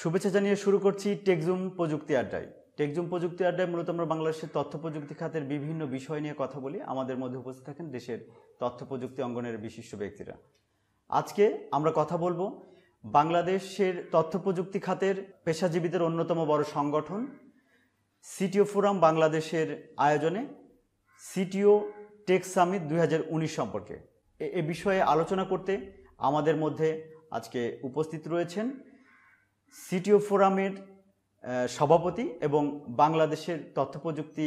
শুভেচ্ছা জানিয়ে শুরু করছি টেকজুম প্রযুক্তি আড্ডায় টেকজুম প্রযুক্তি আড্ডায় মূলত আমরা বাংলাদেশের তথ্য প্রযুক্তি খাতের বিভিন্ন বিষয় নিয়ে কথা বলি আমাদের মধ্যে উপস্থিত থাকেন দেশের তথ্য প্রযুক্তি অঙ্গনের বিশিষ্ট ব্যক্তিরা আজকে আমরা কথা বলবো বাংলাদেশের তথ্য প্রযুক্তি খাতের পেশাজীবীদের অন্যতম বড় সংগঠন সিটিও ফোরাম বাংলাদেশের আয়োজনে সিটিও টেক সামিট দুই সম্পর্কে এ বিষয়ে আলোচনা করতে আমাদের মধ্যে আজকে উপস্থিত রয়েছেন সিটিও ফোরামের সভাপতি এবং বাংলাদেশের তথ্য প্রযুক্তি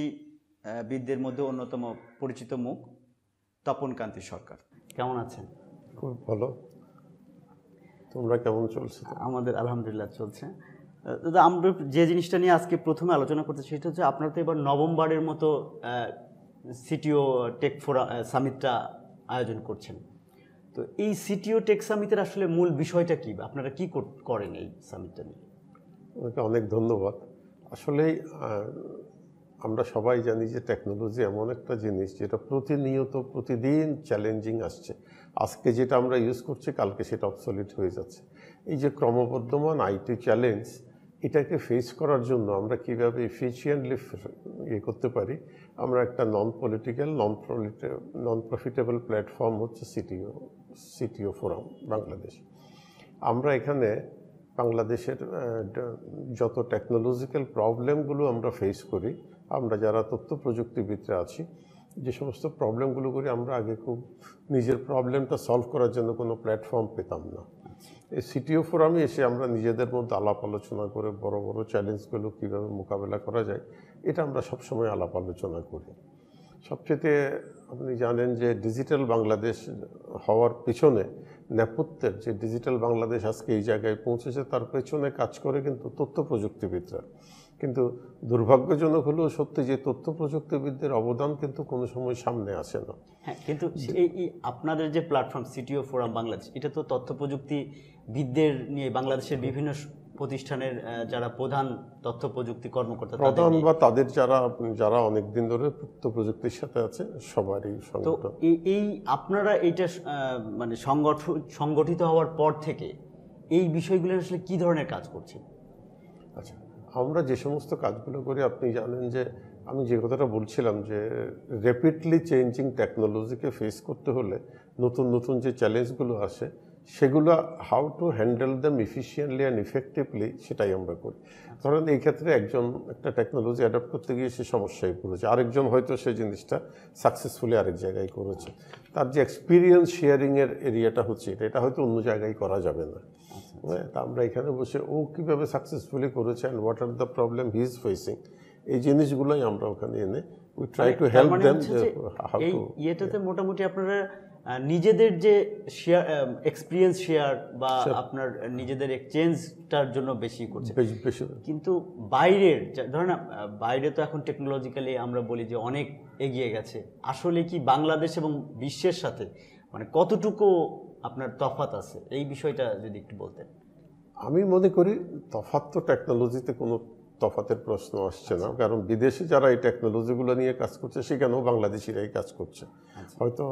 বিদদের মধ্যে অন্যতম পরিচিত মুখ তপন কান্তি সরকার কেমন আছেন খুব ভালো তোমরা কেমন চলছে আমাদের আলহামদুলিল্লাহ চলছে দাদা আমরা যে জিনিসটা নিয়ে আজকে প্রথমে আলোচনা করতে সেটা হচ্ছে আপনার তো এবার নভেম্বরের মতো সিটিও টেক ফোরা সামিটটা আয়োজন করছেন তো এই সিটিও টেক সামিটের আসলে মূল বিষয়টা কী আপনারা কী করেন এই সামিটটা নিয়ে আপনাকে অনেক ধন্যবাদ আসলে আমরা সবাই জানি যে টেকনোলজি এমন একটা জিনিস যেটা প্রতিনিয়ত প্রতিদিন চ্যালেঞ্জিং আসছে আজকে যেটা আমরা ইউজ করছি কালকে সেটা অবসলিট হয়ে যাচ্ছে এই যে ক্রমবর্ধমান আইটি চ্যালেঞ্জ এটাকে ফেস করার জন্য আমরা কীভাবে এফিসিয়েন্টলি ইয়ে করতে পারি আমরা একটা non political non non profitable platform হচ্ছে সিটিও সিটিও ফোরাম বাংলাদেশ আমরা এখানে বাংলাদেশের যত টেকনোলজিক্যাল প্রবলেমগুলো আমরা ফেস করি আমরা যারা তথ্য প্রযুক্তিবিদরা আছি যে সমস্ত প্রবলেমগুলো করি আমরা আগে খুব নিজের প্রবলেমটা সলভ করার জন্য কোনো প্ল্যাটফর্ম পেতাম না এই সিটিও ফোরামে এসে আমরা নিজেদের মধ্যে আলাপ আলোচনা করে বড় বড় চ্যালেঞ্জগুলো কীভাবে মোকাবেলা করা যায় এটা আমরা সবসময় আলাপ আলোচনা করি সবচেয়ে আপনি জানেন যে ডিজিটাল বাংলাদেশ হওয়ার পিছনে নেপথ্যের যে ডিজিটাল বাংলাদেশ আজকে এই জায়গায় পৌঁছেছে তার পেছনে কাজ করে কিন্তু তথ্য প্রযুক্তিবিদরা কিন্তু দুর্ভাগ্যজনক হলেও সত্যি যে তথ্য প্রযুক্তিবিদদের অবদান কিন্তু কোনো সময় সামনে আসে না হ্যাঁ কিন্তু এই আপনাদের যে প্ল্যাটফর্ম সিটিও ফোরাম বাংলাদেশ এটা তো তথ্য প্রযুক্তিবিদদের নিয়ে বাংলাদেশের বিভিন্ন প্রতিষ্ঠানের যারা প্রধান তথ্য প্রযুক্তি কর্মকর্তা প্রধান বা তাদের যারা যারা অনেক দিন ধরে তথ্য প্রযুক্তির সাথে আছে সবারই তো এই আপনারা এটা মানে সংগঠন সংগঠিত হওয়ার পর থেকে এই বিষয়গুলো আসলে কি ধরনের কাজ করছেন আচ্ছা আমরা যে সমস্ত কাজগুলো করি আপনি জানেন যে আমি যে কথাটা বলছিলাম যে র্যাপিডলি চেঞ্জিং টেকনোলজিকে ফেস করতে হলে নতুন নতুন যে চ্যালেঞ্জগুলো আসে সেগুলো how to handle them efficiently and effectively সেটাই আমরা করি ধরেন এই ক্ষেত্রে একজন একটা টেকনোলজি অ্যাডাপ্ট করতে গিয়ে সে সমস্যায় পড়েছে আরেকজন হয়তো সেই জিনিসটা সাকসেসফুলি আরেক জায়গায় করেছে তার যে এক্সপিরিয়েন্স শেয়ারিংয়ের এরিয়াটা হচ্ছে এটা এটা হয়তো অন্য জায়গায় করা যাবে না হ্যাঁ তা আমরা এখানে বসে ও কীভাবে সাকসেসফুলি করেছে and what are the problem he is facing এই জিনিসগুলোই আমরা ওখানে এনে we try to help them how to ইয়েটাতে মোটামুটি আপনারা নিজেদের যে শেয়ার এক্সপিরিয়েন্স শেয়ার বা আপনার নিজেদের এক্সচেঞ্জটার জন্য বেশি করছে কিন্তু বাইরের ধরেন বাইরে তো এখন টেকনোলজিক্যালি আমরা বলি যে অনেক এগিয়ে গেছে আসলে কি বাংলাদেশ এবং বিশ্বের সাথে মানে কতটুকু আপনার তফাত আছে এই বিষয়টা যদি একটু বলতেন আমি মনে করি তফাত তো টেকনোলজিতে কোনো তফাতের প্রশ্ন আসছে না আচ্ছা। কারণ বিদেশে যারা এই টেকনোলজিগুলো নিয়ে কাজ করছে সেখানেও বাংলাদেশিরাই কাজ করছে আচ্ছা। হয়তো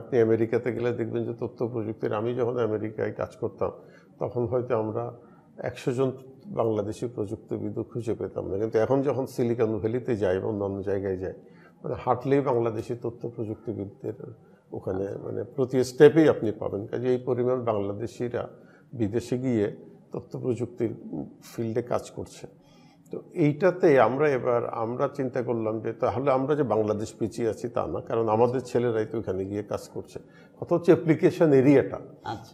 আপনি আমেরিকাতে গেলে দেখবেন যে তথ্য প্রযুক্তির আমি যখন আমেরিকায় কাজ করতাম তখন হয়তো আমরা একশো জন বাংলাদেশি প্রযুক্তিবিদ খুঁজে পেতাম না কিন্তু এখন যখন সিলিকন ভ্যালিতে যাই এবং অন্যান্য জায়গায় যাই মানে হাঁটলেই বাংলাদেশি তথ্য প্রযুক্তিবিদদের ওখানে আচ্ছা। মানে প্রতি স্টেপেই আপনি পাবেন কাজে এই পরিমাণ বাংলাদেশিরা বিদেশে গিয়ে তথ্য প্রযুক্তির ফিল্ডে কাজ করছে তো এইটাতে আমরা এবার আমরা চিন্তা করলাম যে তাহলে আমরা যে বাংলাদেশ পিছিয়ে আছি তা না কারণ আমাদের ছেলেরাই তো ওখানে গিয়ে কাজ করছে অত হচ্ছে অ্যাপ্লিকেশান এরিয়াটা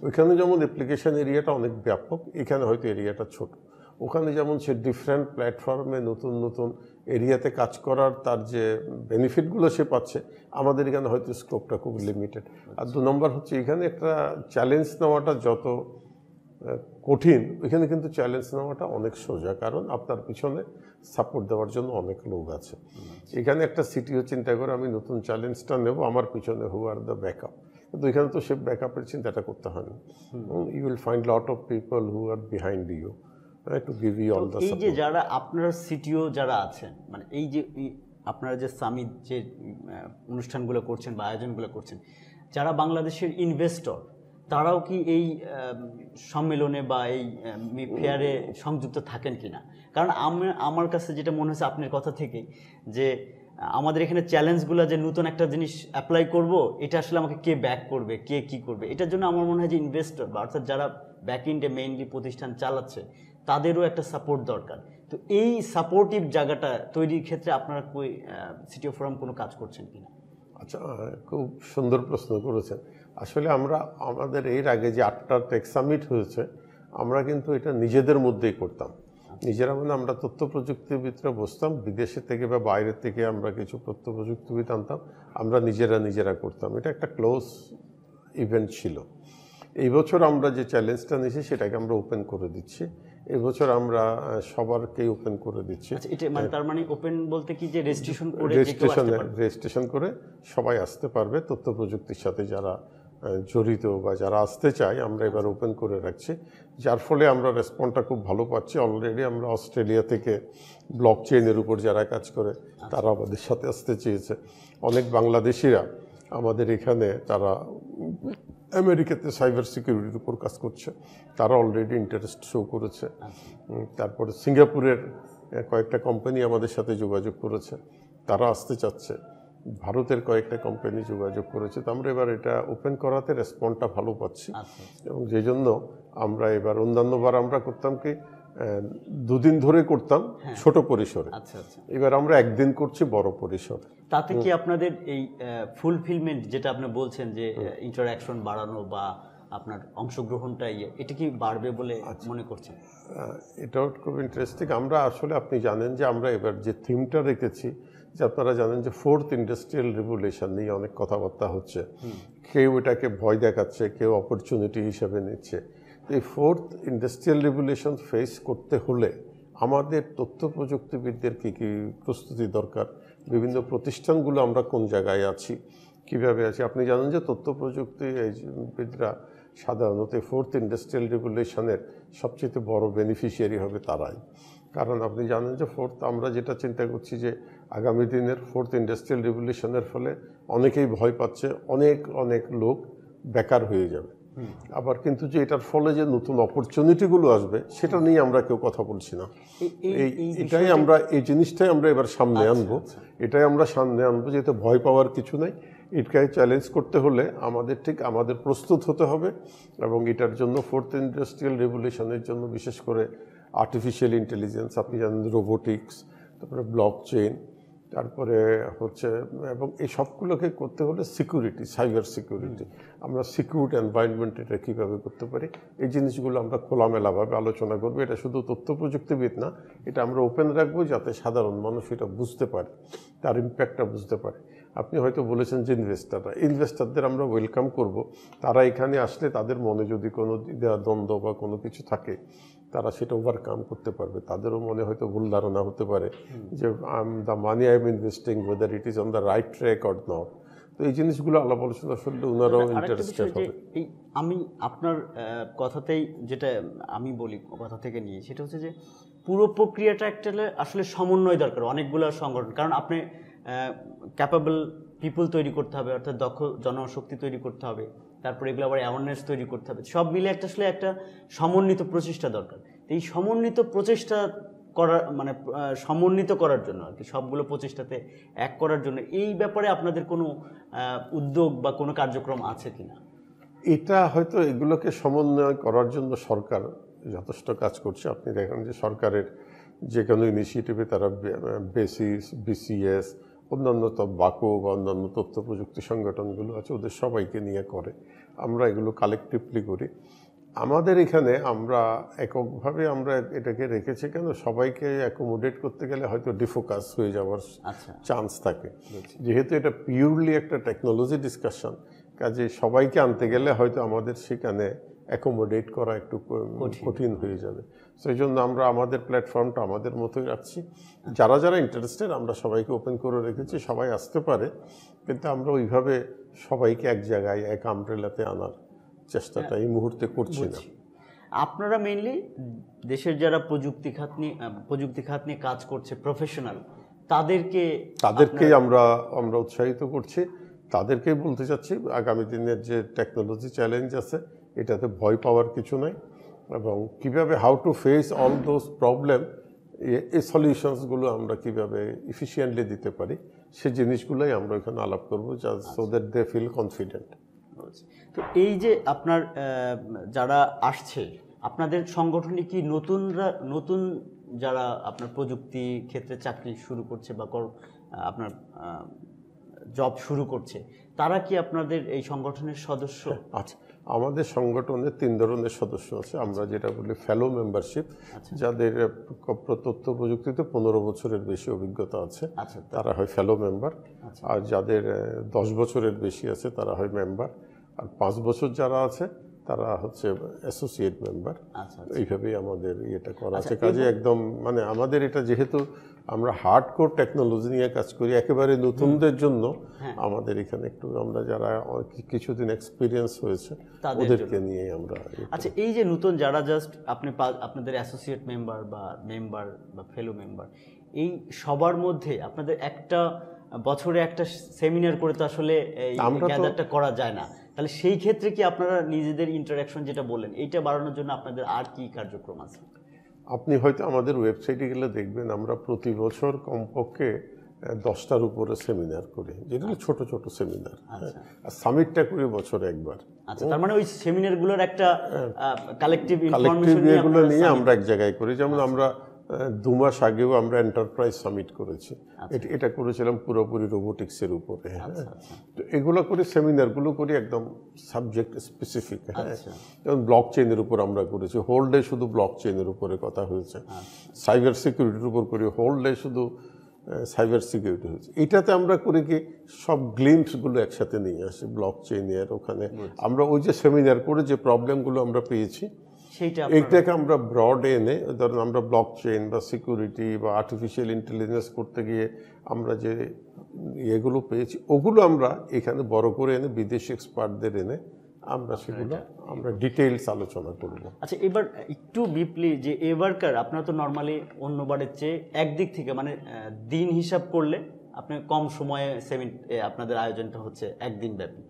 ওইখানে যেমন অ্যাপ্লিকেশান এরিয়াটা অনেক ব্যাপক এখানে হয়তো এরিয়াটা ছোট ওখানে যেমন সে ডিফারেন্ট প্ল্যাটফর্মে নতুন নতুন এরিয়াতে কাজ করার তার যে বেনিফিটগুলো সে পাচ্ছে আমাদের এখানে হয়তো স্কোপটা খুব লিমিটেড আর দু আচ্ছা। নম্বর হচ্ছে এখানে একটা চ্যালেঞ্জ নেওয়াটা যত কঠিন ওইখানে কিন্তু চ্যালেঞ্জ নেওয়াটা অনেক সোজা কারণ আপনার পিছনে সাপোর্ট দেওয়ার জন্য অনেক লোক আছে এখানে একটা সিটিও চিন্তা করে আমি নতুন চ্যালেঞ্জটা নেব আমার পিছনে হু আর দ্য ব্যাকআপ কিন্তু এখানে তো সে ব্যাকআপের চিন্তাটা করতে হয় না you will find lot of people who are behind you to give you all the এই যে যারা আপনার সিটিও যারা আছেন মানে এই যে আপনারা যে সামিট যে অনুষ্ঠানগুলো করছেন বা আয়োজনগুলো করছেন যারা বাংলাদেশের ইনভেস্টর তারাও কি এই সম্মেলনে বা এই ফেয়ারে সংযুক্ত থাকেন কি না কারণ আমার কাছে যেটা মনে হচ্ছে আপনার কথা থেকে যে আমাদের এখানে চ্যালেঞ্জগুলো যে নতুন একটা জিনিস অ্যাপ্লাই করব এটা আসলে আমাকে কে ব্যাক করবে কে কি করবে এটার জন্য আমার মনে হয় যে ইনভেস্টর বা অর্থাৎ যারা ব্যাক ইন্ডে মেইনলি প্রতিষ্ঠান চালাচ্ছে তাদেরও একটা সাপোর্ট দরকার তো এই সাপোর্টিভ জায়গাটা তৈরির ক্ষেত্রে আপনারা কই সিটিও ফোরাম কোনো কাজ করছেন কিনা আচ্ছা খুব সুন্দর প্রশ্ন করেছেন আসলে আমরা আমাদের এর আগে যে আটটা টেক সামিট হয়েছে আমরা কিন্তু এটা নিজেদের মধ্যেই করতাম নিজেরা মানে আমরা তথ্য প্রযুক্তিবিদরা বসতাম বিদেশে থেকে বা বাইরের থেকে আমরা কিছু তথ্য প্রযুক্তিবিদ আনতাম আমরা নিজেরা নিজেরা করতাম এটা একটা ক্লোজ ইভেন্ট ছিল এই বছর আমরা যে চ্যালেঞ্জটা নিয়েছি সেটাকে আমরা ওপেন করে দিচ্ছি এবছর আমরা সবারকে ওপেন করে দিচ্ছি আচ্ছা, মানে তার মানে ওপেন বলতে কি যে রেজিস্ট্রেশন করে রেজিস্ট্রেশন রেজিস্ট্রেশন করে সবাই আসতে পারবে তথ্য প্রযুক্তির সাথে যারা জড়িত বা যারা আসতে চায় আমরা এবার ওপেন করে রাখছি যার ফলে আমরা রেসপন্ডটা খুব ভালো পাচ্ছি অলরেডি আমরা অস্ট্রেলিয়া থেকে ব্লক চেইনের উপর যারা কাজ করে তারা আমাদের সাথে আসতে চেয়েছে অনেক বাংলাদেশিরা আমাদের এখানে তারা আমেরিকাতে সাইবার সিকিউরিটির উপর কাজ করছে তারা অলরেডি ইন্টারেস্ট শো করেছে তারপরে সিঙ্গাপুরের কয়েকটা কোম্পানি আমাদের সাথে যোগাযোগ করেছে তারা আসতে চাচ্ছে ভারতের কয়েকটা কোম্পানি যোগাযোগ করেছে তো আমরা এবার এটা ওপেন করাতে রেসপন্ডটা ভালো পাচ্ছি আচ্ছা, আচ্ছা। এবং যে জন্য আমরা এবার অন্যান্যবার আমরা করতাম কি দুদিন ধরে করতাম হ্যাঁ। ছোট পরিসরে আচ্ছা, এবার আমরা একদিন করছি বড় পরিসর তাতে কি আপনাদের এই ফুলফিলমেন্ট যেটা আপনি বলছেন যে ইন্টারাকশন বাড়ানো বা আপনার অংশগ্রহণটা ইয়ে এটা কি বাড়বে বলে মনে করছেন এটাও খুব ইন্টারেস্টিং আমরা আসলে আপনি জানেন যে আমরা এবার যে থিমটা রেখেছি যে আপনারা জানেন যে ফোর্থ ইন্ডাস্ট্রিয়াল রেভুলেশন নিয়ে অনেক কথাবার্তা হচ্ছে কেউ এটাকে ভয় দেখাচ্ছে কেউ অপরচুনিটি হিসেবে নিচ্ছে তো এই ফোর্থ ইন্ডাস্ট্রিয়াল রেভুলেশন ফেস করতে হলে আমাদের তথ্য প্রযুক্তিবিদদের কী কী প্রস্তুতি দরকার বিভিন্ন প্রতিষ্ঠানগুলো আমরা কোন জায়গায় আছি কিভাবে আছি আপনি জানেন যে তথ্য প্রযুক্তিবিদরা সাধারণত ফোর্থ ইন্ডাস্ট্রিয়াল রেগুলেশনের সবচেয়ে বড় বেনিফিশিয়ারি হবে তারাই কারণ আপনি জানেন যে ফোর্থ আমরা যেটা চিন্তা করছি যে আগামী দিনের ফোর্থ ইন্ডাস্ট্রিয়াল রেভলিউশনের ফলে অনেকেই ভয় পাচ্ছে অনেক অনেক লোক বেকার হয়ে যাবে আবার কিন্তু যে এটার ফলে যে নতুন অপরচুনিটিগুলো আসবে সেটা নিয়ে আমরা কেউ কথা বলছি না এই এটাই আমরা এই জিনিসটাই আমরা এবার সামনে আচ্ছা, আনবো আচ্ছা। এটাই আমরা সামনে আনবো যেহেতু ভয় পাওয়ার কিছু নাই এটাকে চ্যালেঞ্জ করতে হলে আমাদের ঠিক আমাদের প্রস্তুত হতে হবে এবং এটার জন্য ফোর্থ ইন্ডাস্ট্রিয়াল রেভলিউশনের জন্য বিশেষ করে আর্টিফিশিয়াল ইন্টেলিজেন্স আপনি জানেন রোবোটিক্স তারপরে ব্লক চেন তারপরে হচ্ছে এবং এই সবগুলোকে করতে হলে সিকিউরিটি সাইবার সিকিউরিটি আমরা সিকিউর এনভায়রনমেন্ট এটা কীভাবে করতে পারি এই জিনিসগুলো আমরা খোলামেলাভাবে আলোচনা করবো এটা শুধু তথ্য প্রযুক্তিবিদ না এটা আমরা ওপেন রাখবো যাতে সাধারণ মানুষ এটা বুঝতে পারে তার ইম্প্যাক্টটা বুঝতে পারে আপনি হয়তো বলেছেন যে ইনভেস্টাররা ইনভেস্টারদের আমরা ওয়েলকাম করব তারা এখানে আসলে তাদের মনে যদি কোনো দ্বন্দ্ব বা কোনো কিছু থাকে তারা সেটা ওভারকাম করতে পারবে তাদেরও মনে হয়তো ভুল ধারণা হতে পারে যে um the money I am investing whether it is on the right track or not তো এই জিনিসগুলো আলাপ আলোচনা শুনলে ওনারাও ইন্টারেস্টেড হবে এই আমি আপনার কথাতেই যেটা আমি বলি কথা থেকে নিয়ে সেটা হচ্ছে যে পুরো প্রক্রিয়াটা একটা আসলে সমন্বয় দরকার অনেকগুলো সংগঠন কারণ আপনি ক্যাপাবল পিপুল তৈরি করতে হবে অর্থাৎ দক্ষ জনশক্তি তৈরি করতে হবে তারপরে এগুলো আবার অ্যাওয়ারনেস তৈরি করতে হবে সব মিলে একটা আসলে একটা সমন্বিত প্রচেষ্টা দরকার এই সমন্বিত প্রচেষ্টা করার মানে সমন্বিত করার জন্য আর কি সবগুলো প্রচেষ্টাতে এক করার জন্য এই ব্যাপারে আপনাদের কোনো উদ্যোগ বা কোনো কার্যক্রম আছে কি না এটা হয়তো এগুলোকে সমন্বয় করার জন্য সরকার যথেষ্ট কাজ করছে আপনি দেখেন যে সরকারের যে কোনো ইনিশিয়েটিভে তারা বেসিস বিসিএস অন্যান্য বাকো বা অন্যান্য তথ্য প্রযুক্তি সংগঠনগুলো আছে ওদের সবাইকে নিয়ে করে আমরা এগুলো কালেকটিভলি করি আমাদের এখানে আমরা এককভাবে আমরা এটাকে রেখেছি কেন সবাইকে অ্যাকোমোডেট করতে গেলে হয়তো ডিফোকাস হয়ে যাওয়ার চান্স আচ্ছা। থাকে যেহেতু এটা পিওরলি একটা টেকনোলজি ডিসকাশন কাজে সবাইকে আনতে গেলে হয়তো আমাদের সেখানে অ্যাকোমোডেট করা একটু কঠিন হয়ে যাবে সেই জন্য আমরা আমাদের প্ল্যাটফর্মটা আমাদের মতোই রাখছি যারা যারা ইন্টারেস্টেড আমরা সবাইকে ওপেন করে রেখেছি সবাই আসতে পারে কিন্তু আমরা ওইভাবে সবাইকে এক জায়গায় এক আমরেলাতে আনার চেষ্টাটা এই মুহূর্তে করছি না আপনারা মেনলি দেশের যারা প্রযুক্তি খাত নিয়ে প্রযুক্তি খাত নিয়ে কাজ করছে প্রফেশনাল তাদেরকে তাদেরকেই আমরা আমরা উৎসাহিত করছি তাদেরকেই বলতে চাচ্ছি আগামী দিনের যে টেকনোলজি চ্যালেঞ্জ আছে এটাতে ভয় পাওয়ার কিছু নাই এবং কিভাবে how to face all those problem এই সলিউশনসগুলো আমরা কিভাবে ইফিসিয়েন্টলি দিতে পারি সে জিনিসগুলোই আমরা এখানে আলাপ করবো so that they feel confident তো এই যে আপনার যারা আসছে আপনাদের সংগঠনে কি নতুনরা নতুন যারা আপনার প্রযুক্তি ক্ষেত্রে চাকরি শুরু করছে বা আপনার জব শুরু করছে তারা কি আপনাদের এই সংগঠনের সদস্য আচ্ছা আমাদের সংগঠনের তিন ধরনের সদস্য আছে আমরা যেটা বলি ফেলো মেম্বারশিপ আচ্ছা। যাদের তথ্য প্রযুক্তিতে পনেরো বছরের বেশি অভিজ্ঞতা আছে আচ্ছা। তারা হয় ফেলো মেম্বার আচ্ছা। আর যাদের দশ বছরের বেশি আছে তারা হয় মেম্বার আর পাঁচ বছর যারা আছে তারা হচ্ছে অ্যাসোসিয়েট মেম্বার এইভাবেই আমাদের ইয়েটা করা আছে কাজে একদম মানে আমাদের এটা যেহেতু আমরা হার্ড কোর টেকনোলজি নিয়ে কাজ করি একেবারে নতুনদের জন্য হ্যাঁ। আমাদের এখানে একটু আমরা যারা কিছুদিন এক্সপিরিয়েন্স হয়েছে তাদেরকে নিয়ে আমরা আচ্ছা এই যে নতুন যারা জাস্ট আপনি আপনাদের অ্যাসোসিয়েট মেম্বার বা মেম্বার বা ফেলো মেম্বার এই সবার মধ্যে আপনাদের একটা বছরে একটা সেমিনার করে তো আসলে গ্যাদারটা করা যায় না তাহলে সেই ক্ষেত্রে কি আপনারা নিজেদের ইন্টারাকশন যেটা বললেন এইটা বাড়ানোর জন্য আপনাদের আর কি কার্যক্রম আছে আপনি হয়তো আমাদের ওয়েবসাইটে গেলে দেখবেন আমরা প্রতি বছর কমপক্ষে দশটার উপরে সেমিনার করি যেগুলো আচ্ছা। ছোট ছোট সেমিনার হ্যাঁ। আচ্ছা। আর সামিটটা করি বছরে একবার আচ্ছা, তার মানে ওই সেমিনারগুলোর একটা কালেকটিভ হ্যাঁ। কালেকটিভ এগুলো নিয়ে আমরা এক জায়গায় করি যেমন আমরা দু মাস আগেও আমরা এন্টারপ্রাইজ সামিট করেছি আচ্ছা। এটা করেছিলাম পুরোপুরি রোবোটিক্সের উপরে আচ্ছা, আচ্ছা। তো এগুলো করে সেমিনারগুলো করি একদম সাবজেক্ট স্পেসিফিক হ্যাঁ যেমন ব্লক চেনের উপর আমরা করেছি হোল ডে শুধু ব্লক চেনের উপরে কথা হয়েছে সাইবার সিকিউরিটির উপর করি হোল ডে শুধু সাইবার সিকিউরিটি হয়েছে এটাতে আমরা করে কি সব গ্লিমসগুলো একসাথে নিয়ে আসি ব্লক চেনের ওখানে আমরা ওই যে সেমিনার করে যে প্রবলেমগুলো আমরা পেয়েছি সেইটা এইটাকে আমরা ব্রড এনে ধরুন আমরা ব্লক চেন বা সিকিউরিটি বা আর্টিফিশিয়াল ইন্টেলিজেন্স করতে গিয়ে আমরা যে ইয়েগুলো পেয়েছি ওগুলো আমরা এখানে বড় করে এনে বিদেশি এক্সপার্টদের এনে আমরা সেগুলো আমরা ডিটেইলস আলোচনা করব আচ্ছা এবার একটু বিপলি যে এবারকার আপনারা তো নর্মালি অন্যবারের চেয়ে একদিক থেকে মানে দিন হিসাব করলে আপনার কম সময়ে সেমিন আপনাদের আয়োজনটা হচ্ছে একদিন ব্যাপী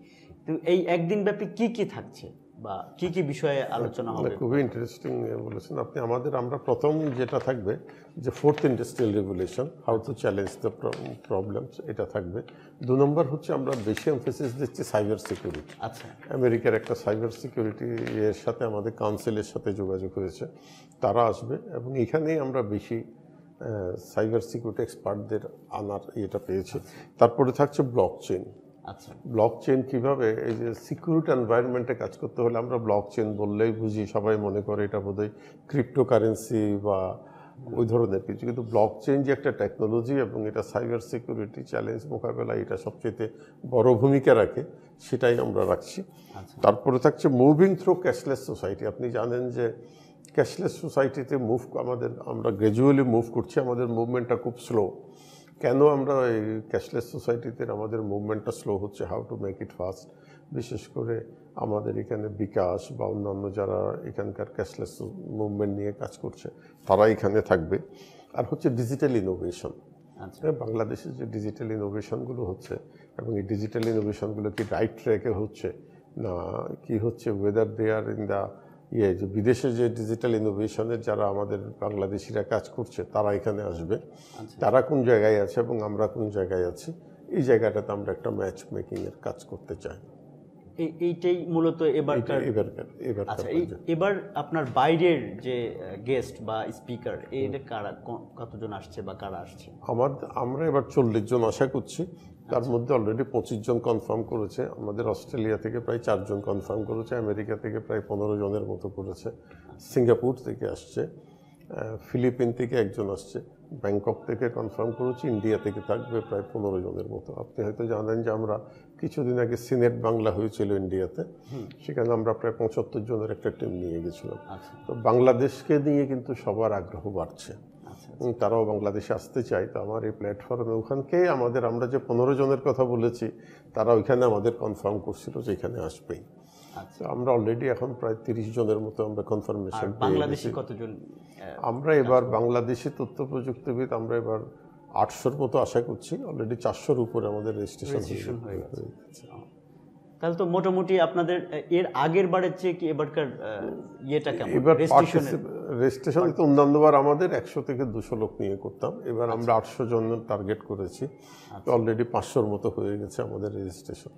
তো এই একদিন ব্যাপী কি কি থাকছে বা কি কি বিষয়ে আলোচনা হবে খুবই ইন্টারেস্টিং বলেছেন আপনি আমাদের আমরা প্রথম যেটা থাকবে যে fourth industrial regulation how to challenge the problems এটা থাকবে দু নম্বর হচ্ছে আমরা বেশি এমফেসিস দিচ্ছি সাইবার সিকিউরিটি আচ্ছা আমেরিকার একটা সাইবার সিকিউরিটি এর সাথে আমাদের কাউন্সিলের সাথে যোগাযোগ হয়েছে তারা আসবে এবং এখানেই আমরা বেশি সাইবার সিকিউরিটি এক্সপার্টদের আনার ইয়েটা পেয়েছে তারপরে থাকছে ব্লক চেন আচ্ছা ব্লক চেন কীভাবে এই যে সিকিউরিটি এনভায়রনমেন্টে কাজ করতে হলে আমরা ব্লক চেন বললেই বুঝি সবাই মনে করে এটা বোধহয় ক্রিপ্টোকারেন্সি বা ওই ধরনের কিছু কিন্তু ব্লক চেন যে একটা টেকনোলজি এবং এটা সাইবার সিকিউরিটি চ্যালেঞ্জ মোকাবেলায় এটা সবচেয়ে বড় ভূমিকা রাখে সেটাই আমরা রাখছি আচ্ছা। তারপরে থাকছে মুভিং থ্রু ক্যাশলেস সোসাইটি আপনি জানেন যে ক্যাশলেস সোসাইটিতে মুভ আমাদের আমরা গ্র্যাজুয়ালি মুভ করছি আমাদের মুভমেন্টটা খুব স্লো কেন আমরা এই ক্যাশলেস সোসাইটিতে আমাদের মুভমেন্টটা স্লো হচ্ছে how to make it fast বিশেষ করে আমাদের এখানে বিকাশ বা অন্যান্য যারা এখানকার ক্যাশলেস মুভমেন্ট নিয়ে কাজ করছে তারা এখানে থাকবে আর হচ্ছে ডিজিটাল আচ্ছা। ইনোভেশন হ্যাঁ, বাংলাদেশে যে ডিজিটাল ইনোভেশনগুলো হচ্ছে এবং এই ডিজিটাল ইনোভেশনগুলো কি রাইট ট্র্যাকে হচ্ছে না কি হচ্ছে whether they are in the ইয়ে যে বিদেশে যে ডিজিটাল ইনোভেশনের যারা আমাদের বাংলাদেশিরা কাজ করছে তারা এখানে আসবে আচ্ছা। তারা কোন জায়গায় আছে এবং আমরা কোন জায়গায় আছি এই জায়গাটাতে আমরা একটা ম্যাচ মেকিংয়ের কাজ করতে চাই এইটাই মূলত এবারকার এবার আচ্ছা এবার আপনার বাইরের যে গেস্ট বা স্পিকার এর কারা কতজন আসছে বা কারা আসছে আমার আমরা এবার চল্লিশ জন আশা করছি তার আচ্ছা। মধ্যে অলরেডি পঁচিশ জন কনফার্ম করেছে আমাদের অস্ট্রেলিয়া থেকে প্রায় চারজন কনফার্ম করেছে আমেরিকা থেকে প্রায় পনেরো জনের মতো করেছে সিঙ্গাপুর থেকে আসছে ফিলিপিন থেকে একজন আসছে ব্যাংকক থেকে কনফার্ম করেছি ইন্ডিয়া থেকে থাকবে প্রায় পনেরো জনের মতো আপনি হয়তো জানেন যে আমরা কিছুদিন আগে সিনেট বাংলা হয়েছিল ইন্ডিয়াতে সেখানে আমরা প্রায় পঁচাত্তর জনের একটা টিম নিয়ে গেছিলাম আচ্ছা। তো বাংলাদেশকে নিয়ে কিন্তু সবার আগ্রহ বাড়ছে তারাও বাংলাদেশে আসতে চায় তো আমার এই প্ল্যাটফর্মে ওখানকে আমাদের আমরা যে পনেরো জনের কথা বলেছি তারা ওইখানে আমাদের কনফার্ম করছিল যে এখানে আসবেই আচ্ছা। আমরা অলরেডি এখন প্রায় তিরিশ জনের মতো আমরা কনফার্মেশন বাংলাদেশে কতজন আমরা এবার বাংলাদেশি তথ্য প্রযুক্তিবিদ আমরা এবার আটশোর মতো আশা করছি অলরেডি চারশোর উপরে আমাদের রেজিস্ট্রেশন হয়ে গেছে তাহলে তো মোটামুটি আপনাদের এর আগের বারের চেয়ে কি এবারকার ইয়েটা কেমন এবার রেজিস্ট্রেশন তো অন্যান্যবার আমাদের একশো থেকে দুশো লোক নিয়ে করতাম এবার আমরা আচ্ছা। আটশো জন টার্গেট করেছি অলরেডি আচ্ছা। পাঁচশোর মতো হয়ে গেছে আমাদের রেজিস্ট্রেশন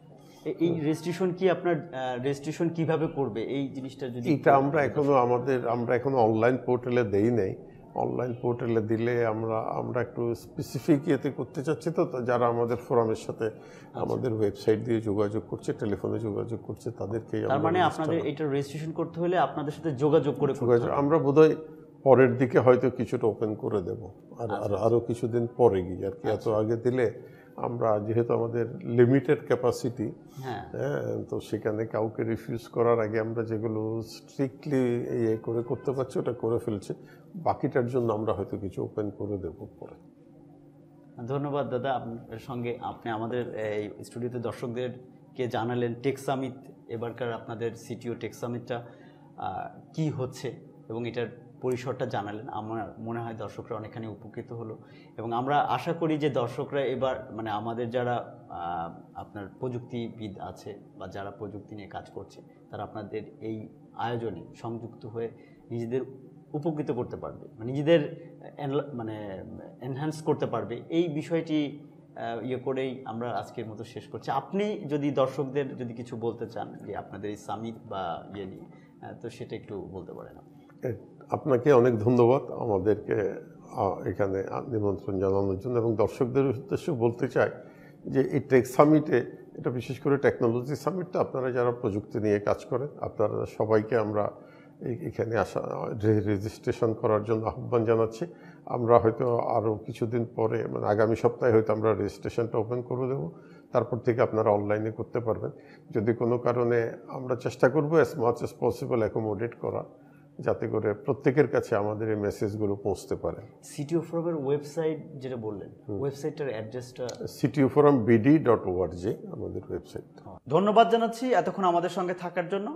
এই রেজিস্ট্রেশন কি আপনার রেজিস্ট্রেশন কিভাবে করবে এই জিনিসটা যদি এটা আমরা এখনো আমাদের আমরা এখনো অনলাইন পোর্টালে দেই নাই অনলাইন পোর্টালে দিলে আমরা আমরা একটু স্পেসিফিক ইয়েতে করতে চাচ্ছি তো যারা আমাদের ফোরামের সাথে আচ্ছা। আমাদের ওয়েবসাইট দিয়ে যোগাযোগ করছে টেলিফোনে যোগাযোগ করছে তাদেরকে তার মানে আপনাদের এটা রেজিস্ট্রেশন করতে হলে আপনাদের সাথে যোগাযোগ করে যোগাযোগ আমরা বোধহয় পরের দিকে হয়তো কিছুটা ওপেন করে দেব আর আর আচ্ছা। আরও কিছুদিন পরে গিয়ে আর কি এত আচ্ছা। আগে দিলে আমরা যেহেতু আমাদের লিমিটেড ক্যাপাসিটি হ্যাঁ তো সেখানে কাউকে রিফিউজ করার আগে আমরা যেগুলো স্ট্রিক্টলি ইয়ে করে করতে পারছি ওটা করে ফেলছি বাকিটার জন্য আমরা হয়তো কিছু ওপেন করে দেবো পরে ধন্যবাদ দাদা আপনার সঙ্গে আপনি আমাদের এই স্টুডিওতে দর্শকদেরকে জানালেন টেকসামিত এবারকার আপনাদের সিটিও টেকসামিতটা কি কী হচ্ছে এবং এটার পরিসরটা জানালেন আমার মনে হয় দর্শকরা অনেকখানি উপকৃত হলো এবং আমরা আশা করি যে দর্শকরা এবার মানে আমাদের যারা আপনার প্রযুক্তিবিদ আছে বা যারা প্রযুক্তি নিয়ে কাজ করছে তারা আপনাদের এই আয়োজনে সংযুক্ত হয়ে নিজেদের উপকৃত করতে পারবে মানে নিজেদের মানে এনহ্যান্স করতে পারবে এই বিষয়টি ইয়ে করেই আমরা আজকের মতো শেষ করছি আপনি যদি দর্শকদের যদি কিছু বলতে চান যে আপনাদের এই সামিট বা ইয়ে নিয়ে তো সেটা একটু বলতে পারেন আপনাকে অনেক ধন্যবাদ আমাদেরকে এখানে নিমন্ত্রণ জানানোর জন্য এবং দর্শকদের উদ্দেশ্য বলতে চাই যে এই টেক সামিটে এটা বিশেষ করে টেকনোলজি সামিটটা আপনারা যারা প্রযুক্তি নিয়ে কাজ করেন আপনারা সবাইকে আমরা এখানে আসা রেজিস্ট্রেশন করার জন্য আহ্বান জানাচ্ছি আমরা হয়তো আরও কিছুদিন পরে মানে আগামী সপ্তাহে হয়তো আমরা রেজিস্ট্রেশনটা ওপেন করে দেবো তারপর থেকে আপনারা অনলাইনে করতে পারবেন যদি কোনো কারণে আমরা চেষ্টা করবো as much as possible accommodate করা যাতে করে প্রত্যেকের কাছে আমাদের এই মেসেজগুলো পৌঁছতে পারে সিটিও ফোরামের ওয়েবসাইট যেটা বললেন ওয়েবসাইটটার অ্যাড্রেসটা CTO forum BD dot ORG আমাদের ওয়েবসাইট ধন্যবাদ জানাচ্ছি এতক্ষণ আমাদের সঙ্গে থাকার জন্য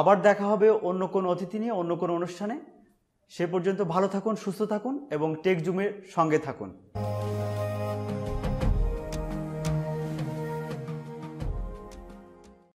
আবার দেখা হবে অন্য কোনো অতিথি নিয়ে অন্য কোনো অনুষ্ঠানে সে পর্যন্ত ভালো থাকুন সুস্থ থাকুন এবং টেক জুমের সঙ্গে থাকুন